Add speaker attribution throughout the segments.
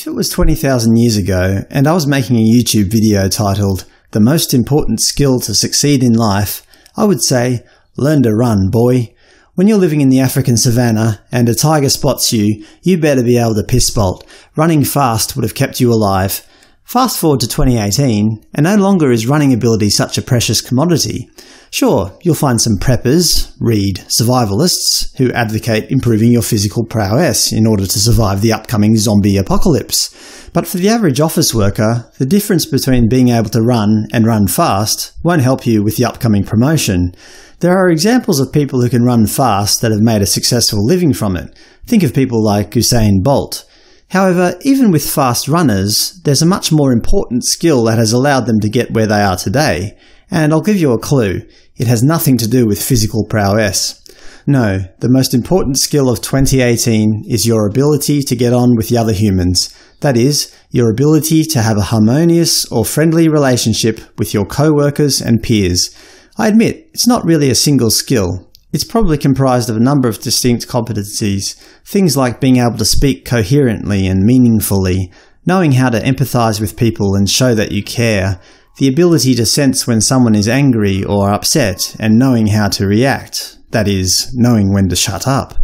Speaker 1: If it was 20,000 years ago, and I was making a YouTube video titled, The Most Important Skill to Succeed in Life, I would say, learn to run, boy. When you're living in the African savannah and a tiger spots you, you better be able to piss bolt. Running fast would have kept you alive. Fast forward to 2018, and no longer is running ability such a precious commodity. Sure, you'll find some preppers, read survivalists, who advocate improving your physical prowess in order to survive the upcoming zombie apocalypse. But for the average office worker, the difference between being able to run and run fast won't help you with the upcoming promotion. There are examples of people who can run fast that have made a successful living from it. Think of people like Usain Bolt. However, even with fast runners, there's a much more important skill that has allowed them to get where they are today, and I'll give you a clue. It has nothing to do with physical prowess. No, the most important skill of 2018 is your ability to get on with the other humans. That is, your ability to have a harmonious or friendly relationship with your co-workers and peers. I admit, it's not really a single skill, it's probably comprised of a number of distinct competencies, things like being able to speak coherently and meaningfully, knowing how to empathize with people and show that you care, the ability to sense when someone is angry or upset and knowing how to react, that is, knowing when to shut up.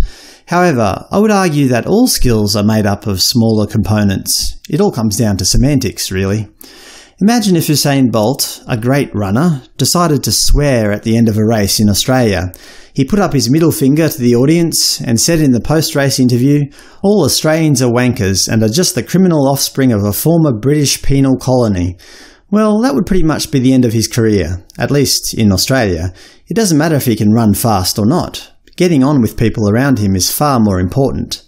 Speaker 1: However, I would argue that all skills are made up of smaller components. It all comes down to semantics, really. Imagine if Usain Bolt, a great runner, decided to swear at the end of a race in Australia. He put up his middle finger to the audience and said in the post-race interview, All Australians are wankers and are just the criminal offspring of a former British penal colony. Well, that would pretty much be the end of his career, at least in Australia. It doesn't matter if he can run fast or not. Getting on with people around him is far more important.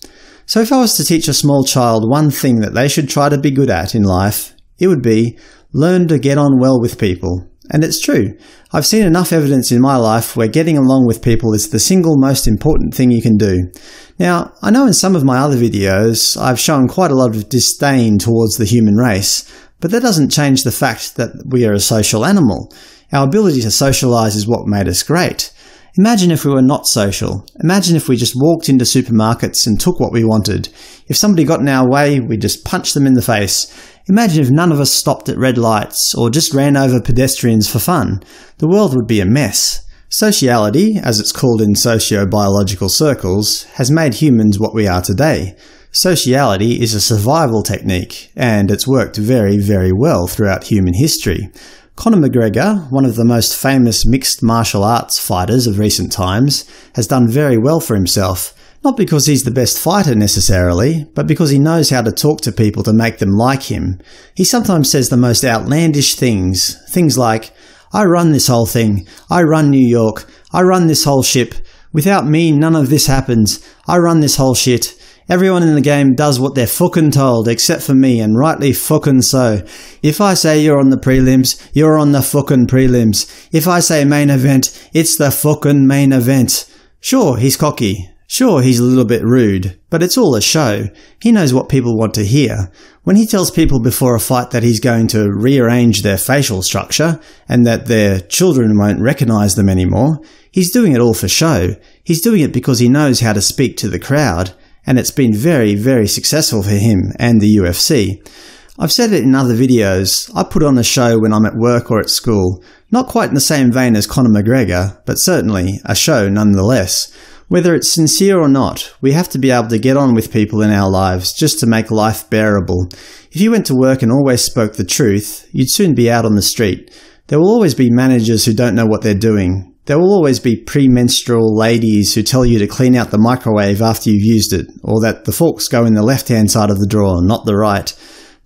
Speaker 1: So if I was to teach a small child one thing that they should try to be good at in life, it would be learn to get on well with people. And it's true. I've seen enough evidence in my life where getting along with people is the single most important thing you can do. Now, I know in some of my other videos I've shown quite a lot of disdain towards the human race, but that doesn't change the fact that we are a social animal. Our ability to socialize is what made us great. Imagine if we were not social. Imagine if we just walked into supermarkets and took what we wanted. If somebody got in our way, we just punched them in the face. Imagine if none of us stopped at red lights or just ran over pedestrians for fun. The world would be a mess. Sociality, as it's called in sociobiological circles, has made humans what we are today. Sociality is a survival technique, and it's worked very, very well throughout human history. Conor McGregor, one of the most famous mixed martial arts fighters of recent times, has done very well for himself, not because he's the best fighter necessarily, but because he knows how to talk to people to make them like him. He sometimes says the most outlandish things, things like, I run this whole thing, I run New York, I run this whole ship, without me none of this happens, I run this whole shit, Everyone in the game does what they're fucking told, except for me, and rightly fucking so. If I say you're on the prelims, you're on the fucking prelims. If I say main event, it's the fucking main event. Sure, he's cocky. Sure, he's a little bit rude, but it's all a show. He knows what people want to hear. When he tells people before a fight that he's going to rearrange their facial structure and that their children won't recognize them anymore, he's doing it all for show. He's doing it because he knows how to speak to the crowd and it's been very, very successful for him and the UFC. I've said it in other videos, I put on a show when I'm at work or at school, not quite in the same vein as Conor McGregor, but certainly a show nonetheless. Whether it's sincere or not, we have to be able to get on with people in our lives just to make life bearable. If you went to work and always spoke the truth, you'd soon be out on the street. There will always be managers who don't know what they're doing, there will always be premenstrual ladies who tell you to clean out the microwave after you've used it, or that the forks go in the left-hand side of the drawer, not the right.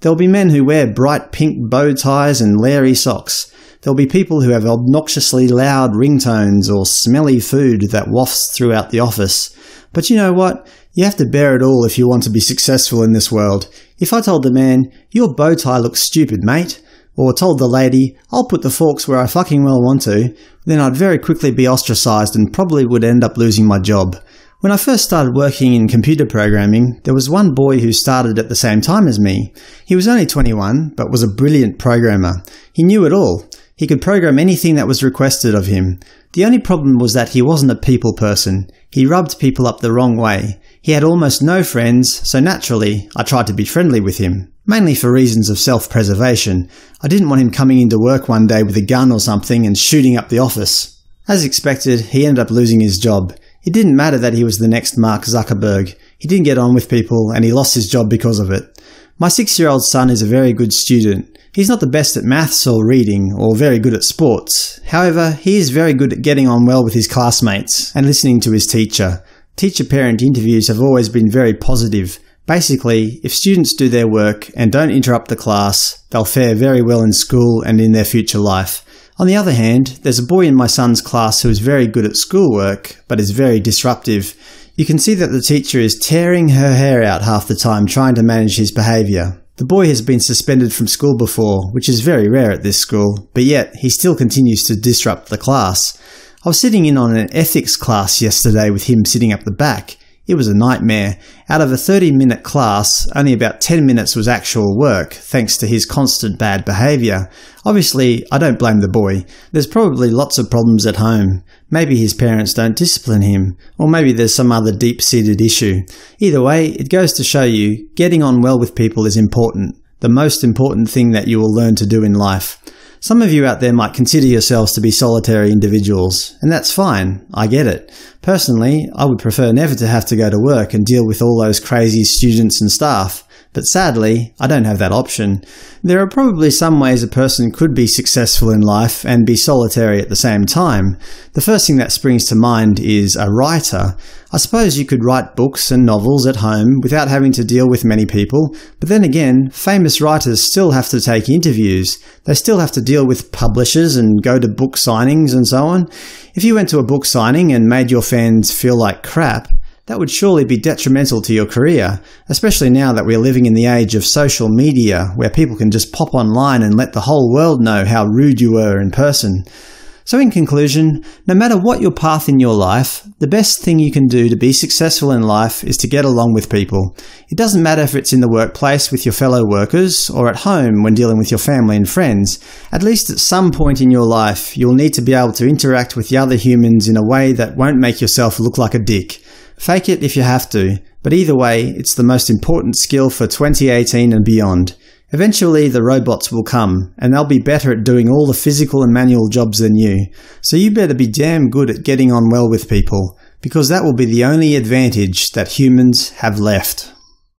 Speaker 1: There'll be men who wear bright pink bow ties and leery socks. There'll be people who have obnoxiously loud ringtones or smelly food that wafts throughout the office. But you know what? You have to bear it all if you want to be successful in this world. If I told the man, your bow tie looks stupid, mate, or told the lady, I'll put the forks where I fucking well want to, then I'd very quickly be ostracised and probably would end up losing my job. When I first started working in computer programming, there was one boy who started at the same time as me. He was only 21, but was a brilliant programmer. He knew it all. He could program anything that was requested of him. The only problem was that he wasn't a people person. He rubbed people up the wrong way. He had almost no friends, so naturally I tried to be friendly with him, mainly for reasons of self-preservation. I didn't want him coming into work one day with a gun or something and shooting up the office. As expected, he ended up losing his job. It didn't matter that he was the next Mark Zuckerberg. He didn't get on with people and he lost his job because of it. My six-year-old son is a very good student. He's not the best at maths or reading, or very good at sports. However, he is very good at getting on well with his classmates and listening to his teacher teacher parent interviews have always been very positive. Basically, if students do their work and don't interrupt the class, they'll fare very well in school and in their future life. On the other hand, there's a boy in my son's class who is very good at schoolwork, but is very disruptive. You can see that the teacher is tearing her hair out half the time trying to manage his behaviour. The boy has been suspended from school before, which is very rare at this school, but yet he still continues to disrupt the class. I was sitting in on an ethics class yesterday with him sitting up the back. It was a nightmare. Out of a 30 minute class, only about 10 minutes was actual work, thanks to his constant bad behaviour. Obviously, I don't blame the boy. There's probably lots of problems at home. Maybe his parents don't discipline him, or maybe there's some other deep seated issue. Either way, it goes to show you getting on well with people is important, the most important thing that you will learn to do in life. Some of you out there might consider yourselves to be solitary individuals, and that's fine, I get it. Personally, I would prefer never to have to go to work and deal with all those crazy students and staff. But sadly, I don't have that option. There are probably some ways a person could be successful in life and be solitary at the same time. The first thing that springs to mind is a writer. I suppose you could write books and novels at home without having to deal with many people, but then again, famous writers still have to take interviews. They still have to deal with publishers and go to book signings and so on. If you went to a book signing and made your fans feel like crap, that would surely be detrimental to your career, especially now that we're living in the age of social media where people can just pop online and let the whole world know how rude you were in person. So in conclusion, no matter what your path in your life, the best thing you can do to be successful in life is to get along with people. It doesn't matter if it's in the workplace with your fellow workers or at home when dealing with your family and friends. At least at some point in your life, you'll need to be able to interact with the other humans in a way that won't make yourself look like a dick. Fake it if you have to, but either way, it's the most important skill for 2018 and beyond. Eventually the robots will come, and they'll be better at doing all the physical and manual jobs than you, so you better be damn good at getting on well with people, because that will be the only advantage that humans have left.